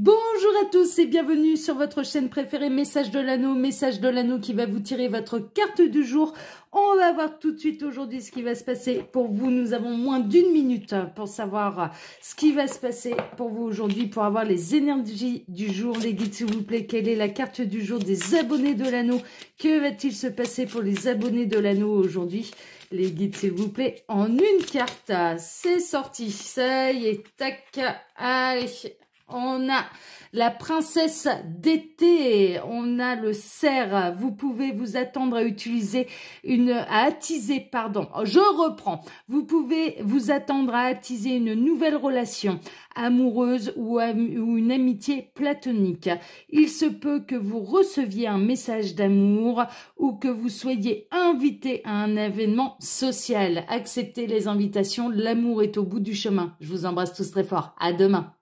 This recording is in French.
Bonjour à tous et bienvenue sur votre chaîne préférée Message de l'anneau, Message de l'anneau qui va vous tirer votre carte du jour. On va voir tout de suite aujourd'hui ce qui va se passer pour vous. Nous avons moins d'une minute pour savoir ce qui va se passer pour vous aujourd'hui, pour avoir les énergies du jour. Les guides, s'il vous plaît, quelle est la carte du jour des abonnés de l'anneau Que va-t-il se passer pour les abonnés de l'anneau aujourd'hui les guides, s'il vous plaît, en une carte. C'est sorti. Ça y est, tac. Allez, on a la princesse d'été, on a le cerf. Vous pouvez vous attendre à utiliser une, à attiser, pardon. Je reprends. Vous pouvez vous attendre à attiser une nouvelle relation amoureuse ou, ou une amitié platonique. Il se peut que vous receviez un message d'amour ou que vous soyez invité à un événement social. Acceptez les invitations. L'amour est au bout du chemin. Je vous embrasse tous très fort. À demain.